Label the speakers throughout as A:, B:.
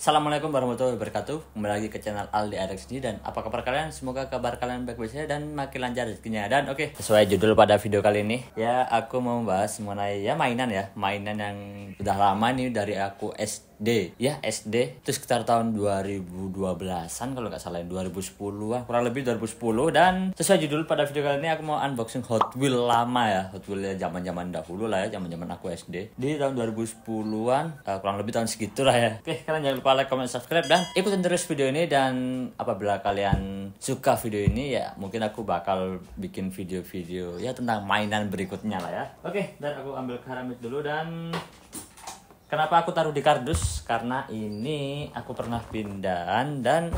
A: Assalamualaikum warahmatullahi wabarakatuh. Kembali lagi ke channel Aldi RXD dan apa kabar kalian? Semoga kabar kalian baik-baik saja dan makin lancar rezekinya. Dan oke, okay, sesuai judul pada video kali ini, ya aku mau membahas mengenai ya mainan ya, mainan yang udah lama nih dari aku SD SD ya SD itu sekitar tahun 2012an kalau nggak salah 2010an ya, kurang lebih 2010 dan sesuai judul pada video kali ini aku mau unboxing Hot Wheel lama ya Hot Wheel ya zaman zaman dahulu lah ya zaman zaman aku SD di tahun 2010an uh, eh, kurang lebih tahun segitu lah ya oke kalian jangan lupa like comment subscribe dan ikutin terus video ini dan apabila kalian suka video ini ya mungkin aku bakal bikin video-video ya tentang mainan berikutnya lah ya oke dan aku ambil keramik dulu dan Kenapa aku taruh di kardus? Karena ini aku pernah pindahan dan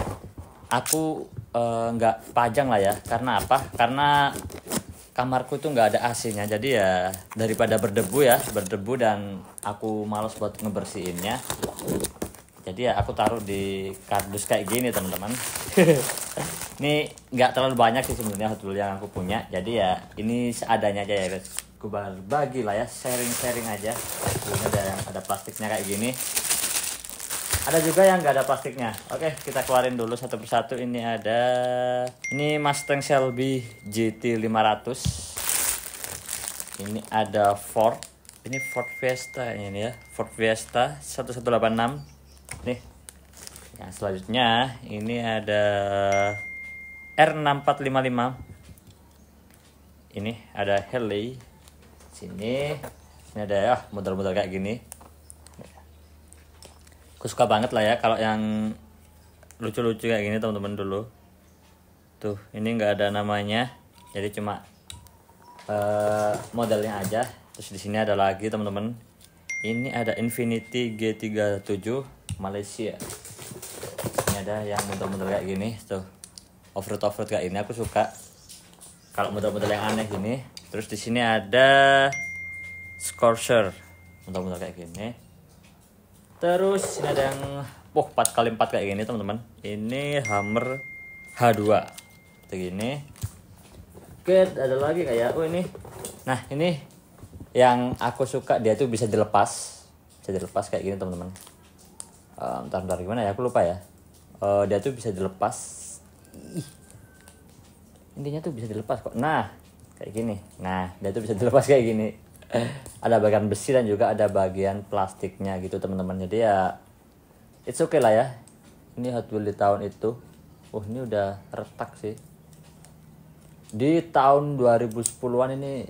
A: aku eh, nggak e, pajang lah ya. Karena apa? Karena kamarku tuh nggak ada AC-nya. Jadi ya daripada berdebu ya, berdebu dan aku males buat ngebersihinnya. Jadi ya aku taruh di kardus kayak gini teman-teman. ini nggak terlalu banyak sih sebenarnya hotel yang aku punya. Jadi ya ini seadanya aja ya guys gue bagi lah ya sharing-sharing aja ini ada yang ada plastiknya kayak gini ada juga yang nggak ada plastiknya oke kita keluarin dulu satu persatu ini ada ini Mustang Shelby GT 500 ini ada Ford ini Ford Fiesta ini ya Ford Fiesta 1186 nih yang selanjutnya ini ada R6455 ini ada Harley sini ini ada ya model-model kayak gini aku suka banget lah ya kalau yang lucu-lucu kayak gini teman-teman dulu tuh ini nggak ada namanya jadi cuma uh, modelnya aja terus di sini ada lagi teman-teman ini ada Infinity G37 Malaysia ini ada yang model-model kayak gini tuh offroad offroad kayak ini aku suka kalau model-model yang aneh gini Terus di sini ada scorcher. Bentar-bentar kayak gini. Terus ini ada yang oh, 4 kali 4 kayak gini, teman-teman. Ini hammer H2. Kayak gini. Oke, ada lagi kayak oh ini. Nah, ini yang aku suka dia tuh bisa dilepas. Bisa dilepas kayak gini, teman-teman. Uh, eh, bentar, bentar gimana ya? Aku lupa ya. Uh, dia tuh bisa dilepas. Ih. Intinya tuh bisa dilepas kok. Nah, kayak gini nah dia tuh bisa dilepas kayak gini ada bagian besi dan juga ada bagian plastiknya gitu teman-teman jadi ya it's okay lah ya ini Hot Wheels di tahun itu oh ini udah retak sih di tahun 2010-an ini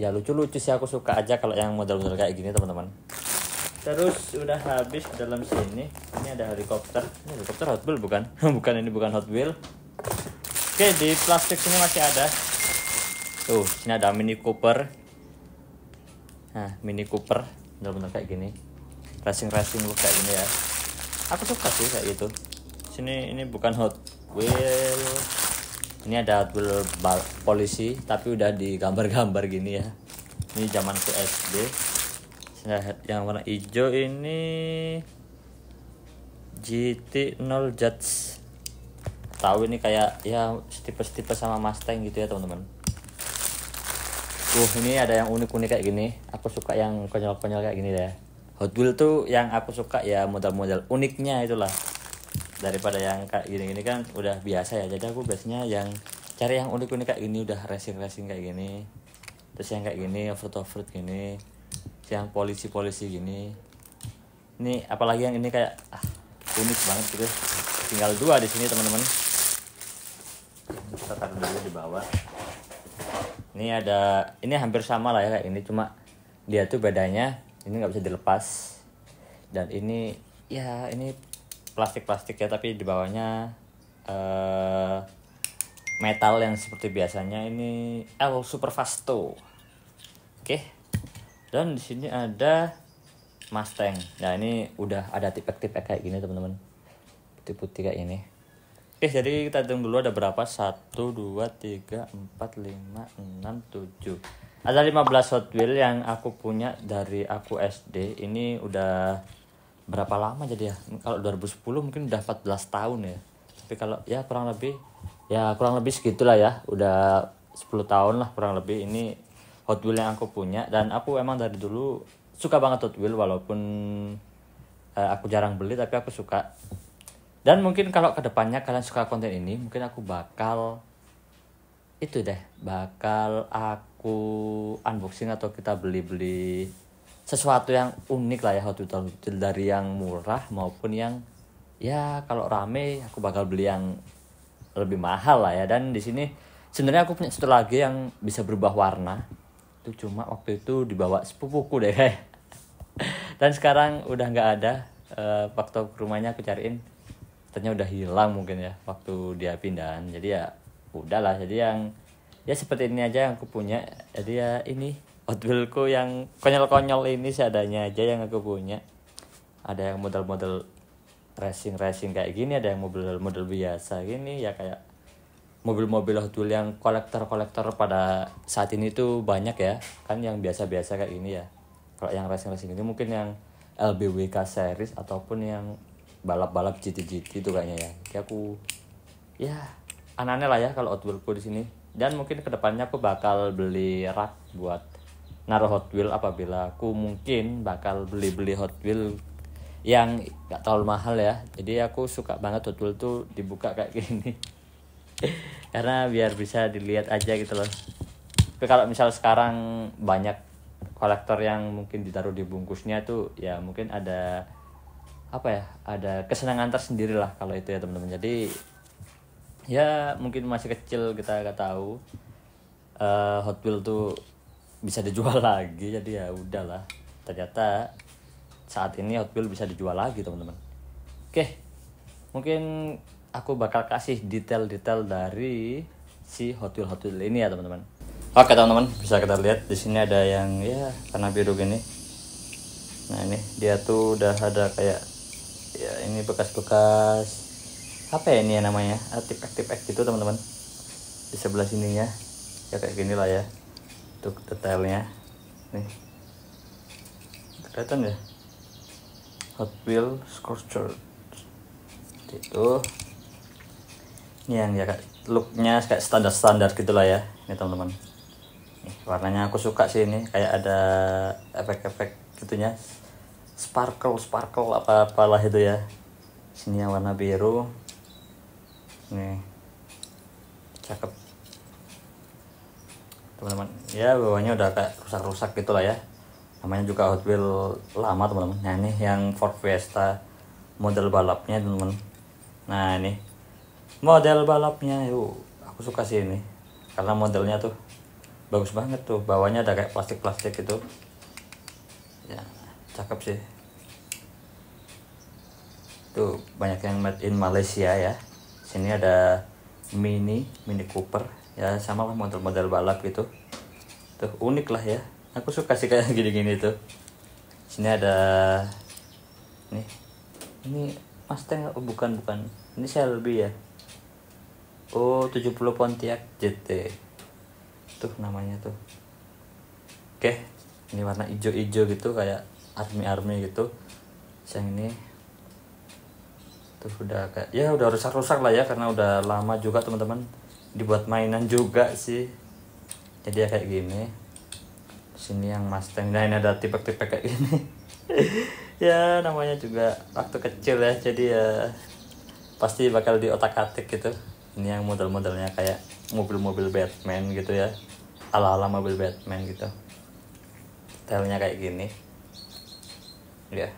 A: ya lucu-lucu sih aku suka aja kalau yang model-model kayak gini teman-teman terus udah habis dalam sini ini ada helikopter ini helikopter Hot Wheels bukan bukan ini bukan Hot Wheels oke di plastik sini masih ada tuh sini ada Mini Cooper nah Mini Cooper bener-bener kayak gini racing racing lu kayak gini ya aku suka sih kayak gitu sini ini bukan Hot Wheel ini ada Hot Wheel polisi tapi udah digambar-gambar gini ya ini zaman ke SD nah, yang warna hijau ini GT 0 Judge tahu ini kayak ya tipe-tipe sama Mustang gitu ya teman-teman Wah uh, ini ada yang unik-unik kayak gini. Aku suka yang konyol-konyol kayak gini deh. Hot Wheels tuh yang aku suka ya modal model uniknya itulah. Daripada yang kayak gini-gini kan udah biasa ya. Jadi aku biasanya yang cari yang unik-unik kayak gini udah racing-racing kayak gini. Terus yang kayak gini of fruit gini. yang polisi-polisi gini. Ini apalagi yang ini kayak ah, unik banget gitu. Tinggal dua di sini teman-teman. ini ada ini hampir sama lah ya kayak ini cuma dia tuh bedanya ini nggak bisa dilepas dan ini ya ini plastik plastik ya tapi di bawahnya uh, metal yang seperti biasanya ini L Super Fasto oke okay. dan di sini ada Mustang nah ini udah ada tipe-tipe kayak gini teman-teman putih-putih kayak ini Oke, eh, jadi kita hitung dulu ada berapa? 1, 2, 3, 4, 5, 6, 7. Ada 15 Hot Wheels yang aku punya dari aku SD. Ini udah berapa lama jadi ya? Kalau 2010 mungkin udah 14 tahun ya. Tapi kalau ya kurang lebih ya kurang lebih segitulah ya. Udah 10 tahun lah kurang lebih ini Hot Wheels yang aku punya dan aku emang dari dulu suka banget Hot Wheels walaupun uh, aku jarang beli tapi aku suka dan mungkin kalau kedepannya kalian suka konten ini, mungkin aku bakal itu deh, bakal aku unboxing atau kita beli-beli sesuatu yang unik lah ya hot wheels dari yang murah maupun yang ya kalau rame aku bakal beli yang lebih mahal lah ya dan di sini sebenarnya aku punya satu lagi yang bisa berubah warna itu cuma waktu itu dibawa sepupuku deh dan sekarang udah nggak ada uh, waktu rumahnya aku cariin ternyata udah hilang mungkin ya waktu dia pindahan jadi ya udahlah jadi yang ya seperti ini aja yang aku punya jadi ya ini Hot yang konyol-konyol ini seadanya aja yang aku punya ada yang model-model racing racing kayak gini ada yang model-model biasa gini ya kayak mobil-mobil Hot yang kolektor-kolektor pada saat ini tuh banyak ya kan yang biasa-biasa kayak ini ya kalau yang racing racing ini mungkin yang LBWK series ataupun yang balap-balap GT-GT itu kayaknya ya. Kayak aku ya aneh-aneh lah ya kalau Hot Wheelku di sini. Dan mungkin kedepannya aku bakal beli rak buat naruh Hot Wheel apabila aku mungkin bakal beli-beli Hot Wheel yang gak terlalu mahal ya. Jadi aku suka banget Hot Wheel tuh dibuka kayak gini. Karena biar bisa dilihat aja gitu loh. Tapi kalau misal sekarang banyak kolektor yang mungkin ditaruh di bungkusnya tuh ya mungkin ada apa ya ada kesenangan tersendiri lah kalau itu ya teman-teman jadi ya mungkin masih kecil kita nggak tahu uh, Hot Wheels tuh bisa dijual lagi jadi ya udahlah ternyata saat ini Hot Wheels bisa dijual lagi teman-teman oke mungkin aku bakal kasih detail-detail dari si Hot Wheels Hot Wheels ini ya teman-teman oke teman-teman bisa kita lihat di sini ada yang ya warna biru gini nah ini dia tuh udah ada kayak ya ini bekas-bekas apa ya ini ya namanya artefak-artefak gitu teman-teman di sebelah sini ya kayak gini lah ya untuk detailnya nih kelihatan ya Hot Wheel Scorcher itu ini yang ya looknya kayak standar-standar gitulah ya ini teman-teman warnanya aku suka sih ini kayak ada efek-efek gitunya sparkle sparkle apa apalah itu ya sini yang warna biru nih cakep teman-teman ya bawahnya udah kayak rusak-rusak gitu lah ya namanya juga Hot Wheel lama teman-teman nah ini yang Ford Fiesta model balapnya teman-teman nah ini model balapnya yuk aku suka sih ini karena modelnya tuh bagus banget tuh bawahnya ada kayak plastik-plastik gitu ya cakep sih tuh banyak yang made in Malaysia ya sini ada Mini Mini Cooper ya sama lah model-model balap gitu tuh unik lah ya aku suka sih kayak gini-gini tuh sini ada nih ini Mustang oh, bukan bukan ini Shelby ya oh 70 Pontiac JT tuh namanya tuh oke ini warna hijau-hijau gitu kayak army army gitu yang ini tuh udah kayak ya udah rusak rusak lah ya karena udah lama juga teman-teman dibuat mainan juga sih jadi ya kayak gini sini yang Mustang nah ini ada tipe-tipe kayak gini ya namanya juga waktu kecil ya jadi ya pasti bakal di otak atik gitu ini yang model-modelnya kayak mobil-mobil Batman gitu ya ala-ala mobil Batman gitu detailnya kayak gini ya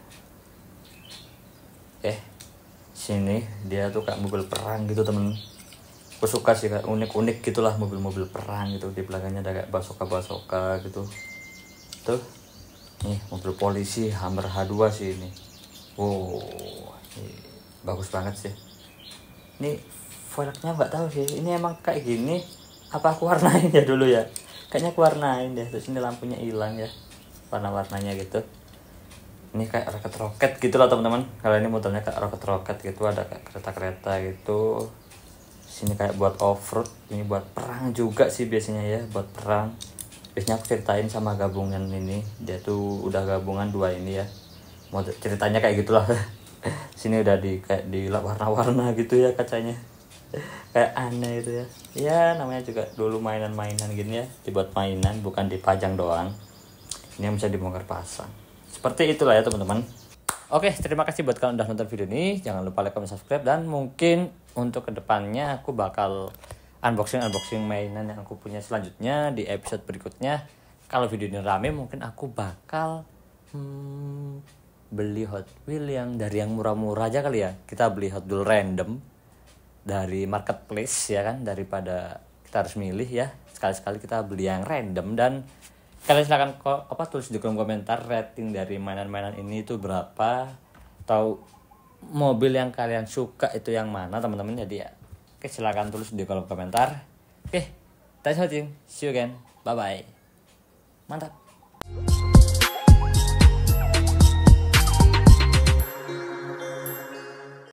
A: eh sini dia tuh kayak mobil perang gitu temen aku suka sih kayak unik-unik gitulah mobil-mobil perang gitu di belakangnya ada kayak basoka-basoka gitu tuh nih mobil polisi Hammer H2 sih ini wow ini bagus banget sih ini velgnya nggak tahu sih ini emang kayak gini apa aku warnain ya dulu ya kayaknya aku warnain deh terus ini lampunya hilang ya warna-warnanya gitu ini kayak roket roket gitu lah teman-teman kalau ini modelnya kayak roket roket gitu ada kayak kereta kereta gitu sini kayak buat off road ini buat perang juga sih biasanya ya buat perang biasanya aku ceritain sama gabungan ini dia tuh udah gabungan dua ini ya model ceritanya kayak gitulah sini udah di kayak di warna-warna gitu ya kacanya kayak aneh itu ya ya namanya juga dulu mainan-mainan gini ya dibuat mainan bukan dipajang doang ini yang bisa dibongkar pasang seperti itulah ya teman-teman Oke, terima kasih buat kalian udah nonton video ini. Jangan lupa like, comment, subscribe dan mungkin untuk kedepannya aku bakal unboxing unboxing mainan yang aku punya selanjutnya di episode berikutnya. Kalau video ini rame, mungkin aku bakal hmm, beli Hot Wheel yang dari yang murah-murah aja kali ya. Kita beli Hot Wheel random dari marketplace ya kan daripada kita harus milih ya. Sekali-sekali kita beli yang random dan kalian silahkan ko- apa tulis di kolom komentar rating dari mainan-mainan ini itu berapa atau mobil yang kalian suka itu yang mana teman-teman jadi ya oke silahkan tulis di kolom komentar oke thanks watching see you again bye bye mantap